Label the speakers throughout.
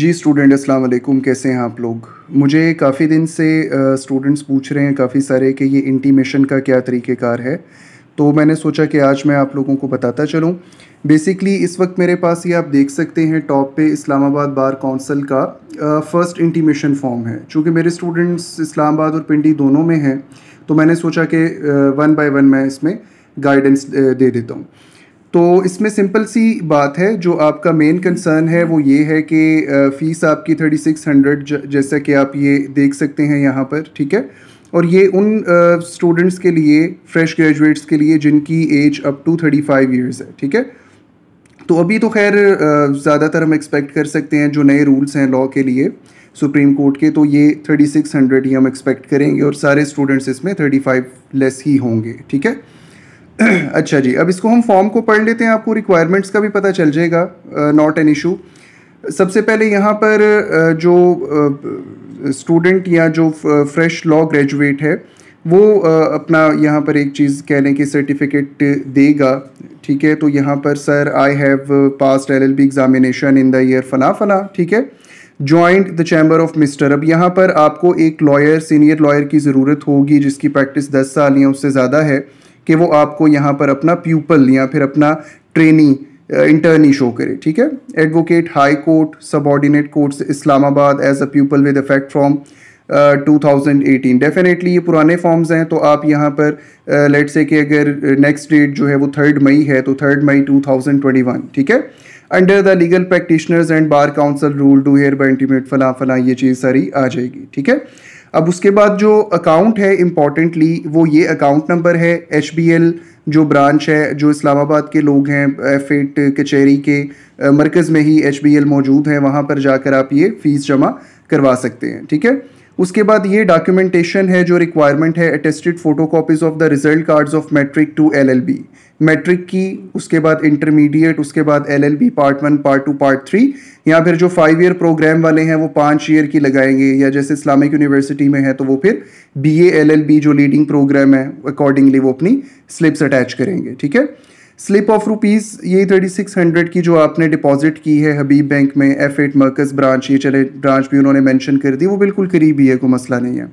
Speaker 1: जी student अस्सलाम वालेकुम कैसे हैं आप लोग मुझे काफ़ी दिन से स्टूडेंट्स पूछ रहे हैं काफ़ी सारे कि ये इंटीमेशन का क्या तरीक़ेकार है तो मैंने सोचा कि आज मैं आप लोगों को बताता चलूँ बेसिकली इस वक्त मेरे पास ये आप देख सकते हैं टॉप पे इस्लामाबाद बार काउंसिल का फ़र्स्ट इंटीमेशन फॉर्म है चूँकि मेरे स्टूडेंट्स इस्लामाबाद और पिंडी दोनों में हैं तो मैंने सोचा कि वन बाई वन मैं इसमें गाइडेंस दे देता हूँ तो इसमें सिंपल सी बात है जो आपका मेन कंसर्न है वो ये है कि फ़ीस आपकी थर्टी सिक्स हंड्रेड जैसा कि आप ये देख सकते हैं यहाँ पर ठीक है और ये उन स्टूडेंट्स के लिए फ्रेश ग्रेजुएट्स के लिए जिनकी age up to thirty five years है ठीक है तो अभी तो खैर ज़्यादातर हम एक्सपेक्ट कर सकते हैं जो नए रूल्स हैं लॉ के लिए सुप्रीम कोर्ट के तो ये थर्टी सिक्स हंड्रेड ही हम एक्सपेक्ट करेंगे और सारे स्टूडेंट्स इसमें थर्टी फाइव लेस ही होंगे ठीक है अच्छा जी अब इसको हम फॉर्म को पढ़ लेते हैं आपको रिक्वायरमेंट्स का भी पता चल जाएगा नॉट एन इशू सबसे पहले यहाँ पर uh, जो स्टूडेंट uh, या जो फ्रेश लॉ ग्रेजुएट है वो uh, अपना यहाँ पर एक चीज़ कह लें कि सर्टिफिकेट देगा ठीक है तो यहाँ पर sir I have passed LLB examination in the year फना फना ठीक है joined the chamber of mister अब यहाँ पर आपको एक लॉयर सीनियर लॉयर की ज़रूरत होगी जिसकी प्रैक्टिस दस साल या उससे ज़्यादा है कि वो आपको यहाँ पर अपना प्यूपल या फिर अपना ट्रेनी इंटर्नी शो करे ठीक है advocate high court ordinate court Islamabad as a pupil with effect from two thousand eighteen definitely ये पुराने फॉर्म्स हैं तो आप यहाँ पर लेट uh, से कि अगर नेक्स्ट डेट जो है वो थर्ड मई है तो third May two thousand twenty one ठीक है under the legal practitioners and bar council rule do hereby intimate फला फला ये चीज़ सारी आ जाएगी ठीक है अब उसके बाद जो अकाउंट है इम्पॉर्टेंटली वो ये अकाउंट नंबर है एच जो ब्रांच है जो इस्लामाबाद के लोग हैं एट कचहरी के, मरकज़ में ही एच मौजूद हैं वहाँ पर जाकर आप ये फ़ीस जमा करवा सकते हैं ठीक है उसके बाद ये डॉक्यूमेंटेशन है जो रिक्वायरमेंट है attested photo copies of the result cards of matric to L L B matric की उसके बाद इंटरमीडिएट उसके बाद L L B part one part two part three या फिर जो फाइव ईयर प्रोग्राम वाले हैं वो पाँच ईयर की लगाएंगे या जैसे इस्लामिक यूनिवर्सिटी में है तो वो फिर B A L L B जो लीडिंग प्रोग्राम है अकॉर्डिंगली वो अपनी स्लिप्स अटैच करेंगे ठीक है स्लिप ऑफ रुपीज़ ये थर्टी सिक्स हंड्रेड की जो आपने डिपॉजिट की है हबीब बैंक में एफ एट मर्कज़ ब्रांच ये चले ब्रांच भी उन्होंने मेंशन कर दी वो बिल्कुल करीब ही है कोई मसला नहीं है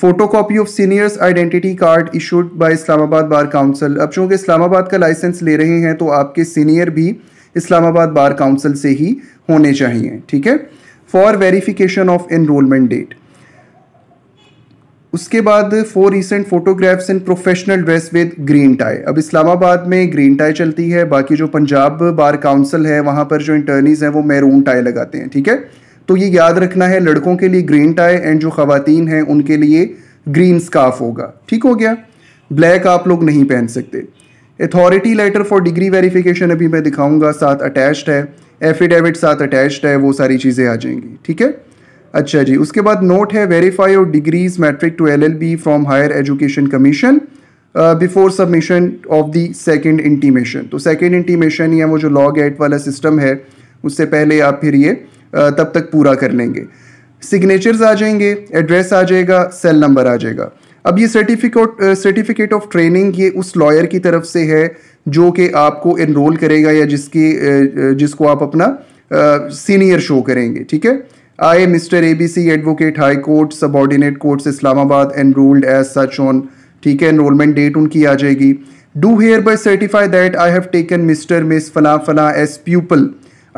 Speaker 1: photo copy of seniors identity card issued by Islamabad bar council अब चूँकि इस्लामाबाद का लाइसेंस ले रहे हैं तो आपके सीनियर भी इस्लामाबाद बार काउंसिल से ही होने चाहिए ठीक है for verification of enrolment date उसके बाद four recent photographs in professional dress with green tie अब इस्लामाबाद में ग्रीन टाई चलती है बाकी जो पंजाब बार काउंसिल है वहाँ पर जो इंटर्नीज हैं वो मैरून टाई लगाते हैं ठीक है तो ये याद रखना है लड़कों के लिए ग्रीन टाई एंड जो खातन हैं उनके लिए ग्रीन स्काफ होगा ठीक हो गया ब्लैक आप लोग नहीं पहन सकते authority letter for degree verification अभी मैं दिखाऊंगा साथ अटैच्ड है एफिडेविट साथ अटैच्ड है वो सारी चीज़ें आ जाएंगी ठीक है अच्छा जी उसके बाद नोट है verify your degrees matric to LLB from higher education commission before submission of the second intimation तो सेकंड इंटीमेशन या वो जो लॉग एट वाला सिस्टम है उससे पहले आप फिर ये uh, तब तक पूरा कर लेंगे सिग्नेचर्स आ जाएंगे एड्रेस आ जाएगा सेल नंबर आ जाएगा अब ये सर्टिफिकेट सर्टिफिकेट ऑफ ट्रेनिंग ये उस लॉयर की तरफ से है जो कि आपको इनरोल करेगा या जिसकी uh, uh, जिसको आप अपना सीनियर शो करेंगे ठीक है I, Mr. ABC, advocate high court subordinate Courts, Islamabad enrolled as such on ठीक है एनरोलमेंट डेट उनकी आ जाएगी do hereby certify that I have taken mister miss फला फला as pupil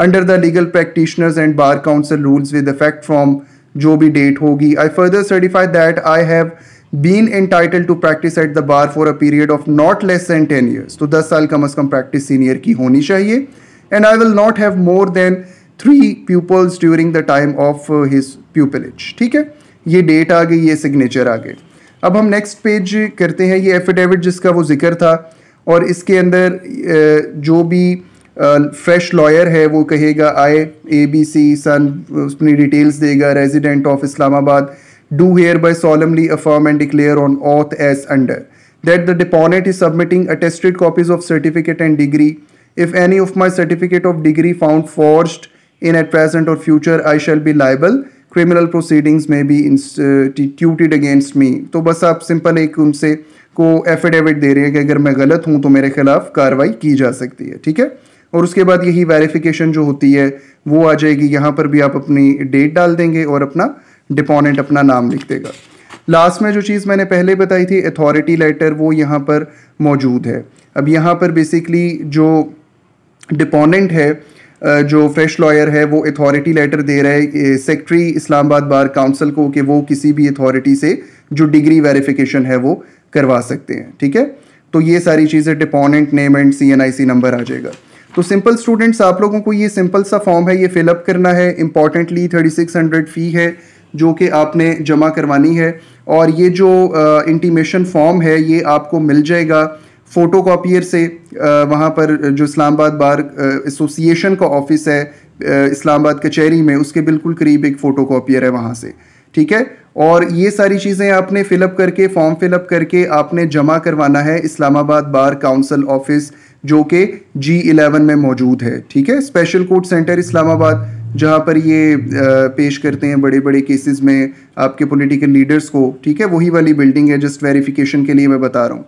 Speaker 1: under the legal practitioners and bar council rules with effect from जो भी डेट होगी I further certify that I have been entitle to practise at the bar for a period of not less than ten years तो दस साल कम अज कम practice senior की होनी चाहिए and I will not have more than three peoples during the time of his pupillage ठीक है ये date आ गई ये सिग्नेचर आ गए अब हम नेक्स्ट पेज करते हैं ये एफिडेविट जिसका वो जिक्र था और इसके अंदर जो भी फ्रेश लॉयर है वो कहेगा आए ए बी सी सन अपनी डिटेल्स देगा resident of Islamabad do hereby solemnly affirm and declare on oath as under that the deponent is submitting attested copies of certificate and degree if any of my certificate of degree found forged in at present और future I shall be liable criminal proceedings में भी instituted against me तो बस आप simple एक उनसे को affidavit दे रहे हैं कि अगर मैं गलत हूँ तो मेरे खिलाफ कार्रवाई की जा सकती है ठीक है और उसके बाद यही वेरिफिकेशन जो होती है वो आ जाएगी यहाँ पर भी आप अपनी डेट डाल देंगे और अपना डिपोनेंट अपना नाम लिख देगा लास्ट में जो चीज़ मैंने पहले बताई थी अथॉरिटी लेटर वो यहाँ पर मौजूद है अब यहाँ पर बेसिकली जो डिपोनेंट है जो फ्रेश लॉयर है वो अथॉरिटी लेटर दे रहा है सेक्रेटरी इस्लामाबाद बार काउंसिल को कि वो किसी भी अथॉरिटी से जो डिग्री वेरिफिकेशन है वो करवा सकते हैं ठीक है तो ये सारी चीज़ें deponent name and C N I C number आ जाएगा तो सिंपल स्टूडेंट्स आप लोगों को ये सिंपल सा फॉर्म है ये फिलअप करना है importantly thirty six hundred fee है जो कि आपने जमा करवानी है और ये जो इंटीमेशन uh, फॉर्म है ये आपको मिल जाएगा फ़ोटो कापियर से वहाँ पर जो इस्लामाबाद बार एसोसिएशन का ऑफिस है इस्लामाबाद कचहरी में उसके बिल्कुल करीब एक फ़ोटो कापियर है वहाँ से ठीक है और ये सारी चीज़ें आपने फ़िलअप करके फॉर्म फ़िलअप करके आपने जमा करवाना है इस्लामाबाद बार काउंसिल ऑफिस जो कि जी इलेवन में मौजूद है ठीक है स्पेशल कोर्ट सेंटर इस्लामाबाद जहाँ पर ये पेश करते हैं बड़े बड़े केसेस में आपके पॉलिटिकल लीडर्स को ठीक है वही वाली बिल्डिंग है जस्ट वेरिफिकेशन के लिए मैं बता रहा हूँ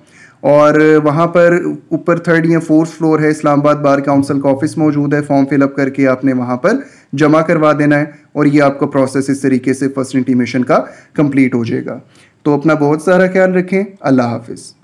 Speaker 1: और वहाँ पर ऊपर थर्ड या फोर्थ फ्लोर है इस्लामाबाद बार काउंसिल का ऑफिस मौजूद है फॉर्म फिलअप करके आपने वहाँ पर जमा करवा देना है और ये आपका प्रोसेस इस तरीके से फर्स्ट इंटीमेशन का कंप्लीट हो जाएगा तो अपना बहुत सारा ख्याल रखें अल्लाह हाफिज़